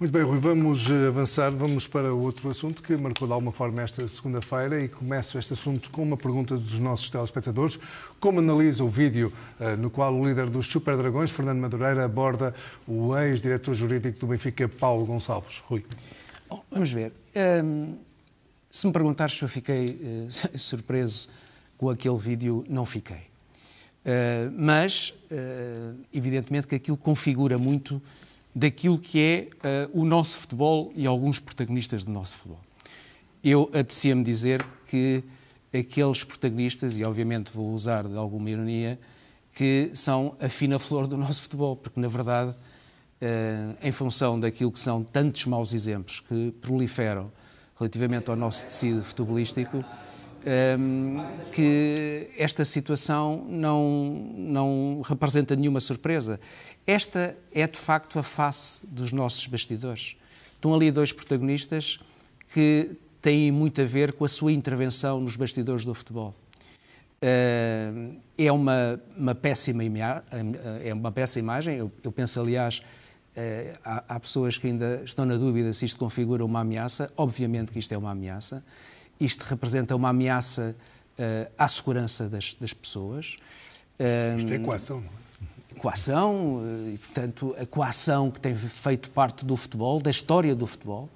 Muito bem, Rui, vamos eh, avançar, vamos para outro assunto que marcou de alguma forma esta segunda-feira e começo este assunto com uma pergunta dos nossos telespectadores. Como analisa o vídeo eh, no qual o líder dos Super Dragões, Fernando Madureira, aborda o ex-diretor jurídico do Benfica, Paulo Gonçalves? Rui. Bom, vamos ver. Ehm, se me perguntares se eu fiquei uh, surpreso com aquele vídeo, não fiquei. Uh, mas, uh, evidentemente que aquilo configura muito daquilo que é uh, o nosso futebol e alguns protagonistas do nosso futebol. Eu apetecia-me dizer que aqueles protagonistas, e obviamente vou usar de alguma ironia, que são a fina flor do nosso futebol, porque na verdade, uh, em função daquilo que são tantos maus exemplos que proliferam relativamente ao nosso tecido futebolístico, um, ehm, que esta situação não, não representa nenhuma surpresa. Esta é, de facto, a face dos nossos bastidores. Estão ali dois protagonistas que têm muito a ver com a sua intervenção nos bastidores do futebol. Uh, é uma, uma, péssima é uma péssima imagem. Eu, eu penso, aliás, uh, há, há, pessoas que ainda estão na dúvida se isto configura uma ameaça. Obviamente que isto é uma ameaça isto representa uma ameaça uh, à segurança das, das pessoas. isto é ehm, coação, coação, eh, e portanto a coação que tem feito parte do futebol, da história do futebol.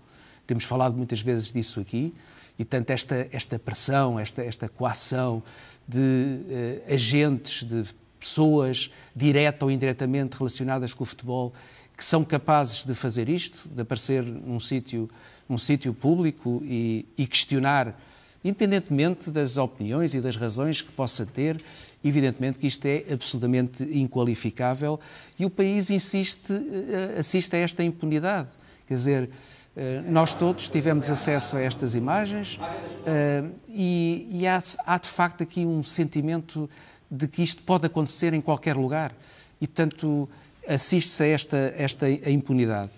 Temos falado muitas vezes disso aqui, e tanto esta, esta pressão, esta, esta coação de uh, agentes, de pessoas direta ou indiretamente relacionadas com o futebol que são capazes de fazer isto, de aparecer num sítio num sítio público e, e, questionar, independentemente das opiniões e das razões que possa ter, evidentemente que isto é absolutamente inqualificável e o país insiste, eh, assiste a esta impunidade. Quer dizer, eh, nós todos tivemos acesso a estas imagens eh, e, e há, há de facto aqui um sentimento de que isto pode acontecer em qualquer lugar. E, portanto, assiste-se a esta, esta impunidade.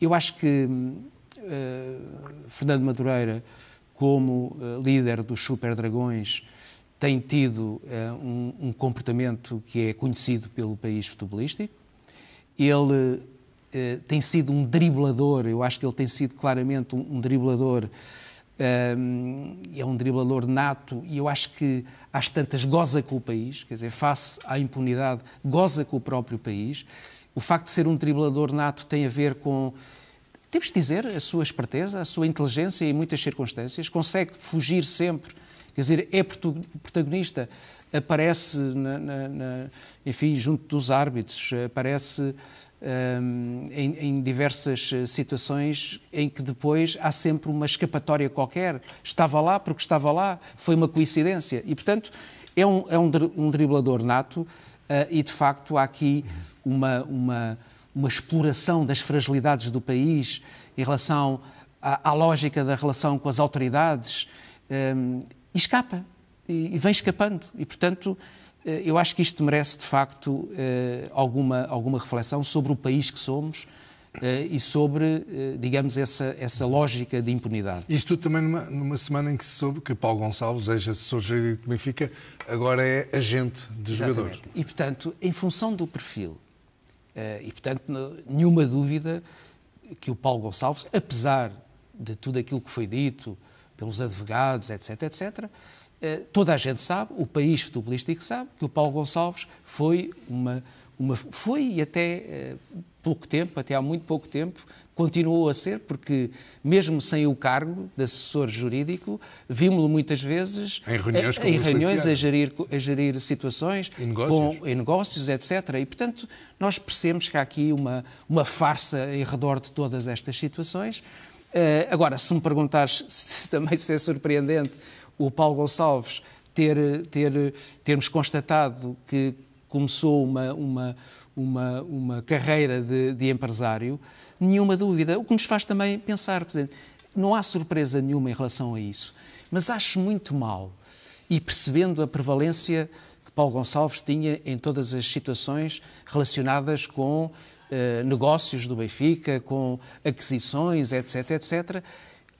Eu acho que uh, Fernando Madureira, como uh, líder dos Super Dragões, tem tido uh, um, um, comportamento que é conhecido pelo país futebolístico. Ele tem sido um driblador, eu acho que ele tem sido claramente um, um driblador é um driblador nato e eu acho que às tantas goza com o país, quer dizer, face à impunidade, goza com o próprio país. O facto de ser um driblador nato tem a ver com, temos de dizer, a sua esperteza, a sua inteligência em muitas circunstâncias, consegue fugir sempre, quer dizer, é protagonista aparece, na, na, na, enfim, junto dos árbitros, aparece um, em, em, diversas eh, situações em que depois há sempre uma escapatória qualquer. Estava lá porque estava lá, foi uma coincidência. E, portanto, é um, é um, um driblador nato uh, e, de facto, há aqui uma, uma, uma exploração das fragilidades do país em relação à, à lógica da relação com as autoridades. Um, e escapa, e, e vem escapando. E, portanto, eh, eu acho que isto merece, de facto, eh, alguma, alguma reflexão sobre o país que somos eh, e sobre, digamos, essa, essa lógica de impunidade. Isto também numa, numa semana em que se soube que Paulo Gonçalves, ex-assessor jurídico do Benfica, agora é agente de jogadores. E, portanto, em função do perfil, e, portanto, nenhuma dúvida que o Paulo Gonçalves, apesar de tudo aquilo que foi dito pelos advogados, etc., etc., eh, toda a gente sabe, o país futebolístico sabe, que o Paulo Gonçalves foi uma. uma foi e até eh, pouco tempo, até há muito pouco tempo, continuou a ser, porque mesmo sem o cargo de assessor jurídico, vimos-lo muitas vezes em reuniões, a, eh, em reuniões a, gerir, a gerir situações, em negócios. Com, em negócios, etc. E, portanto, nós percebemos que há aqui uma, uma farsa em redor de todas estas situações. Uh, agora, se me perguntares se, também se é surpreendente o Paulo Gonçalves ter, ter, termos constatado que começou uma, uma, uma, uma carreira de, de empresário, nenhuma dúvida. O que nos faz também pensar, Presidente, não há surpresa nenhuma em relação a isso, mas acho muito mal e percebendo a prevalência que Paulo Gonçalves tinha em todas as situações relacionadas com eh, negócios do Benfica, com aquisições, etc, etc,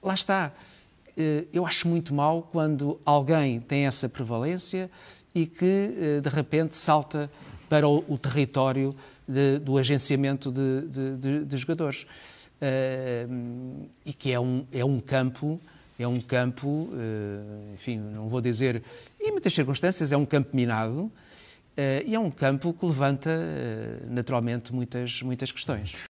lá está eh, eu acho muito mal quando alguém tem essa prevalência e que eh, de repente salta para o, território de, do agenciamento de, de, de jogadores eh, e que é um, é um campo é um campo enfim não vou dizer em muitas circunstâncias é um campo minado uh, e é um campo que levanta naturalmente muitas muitas questões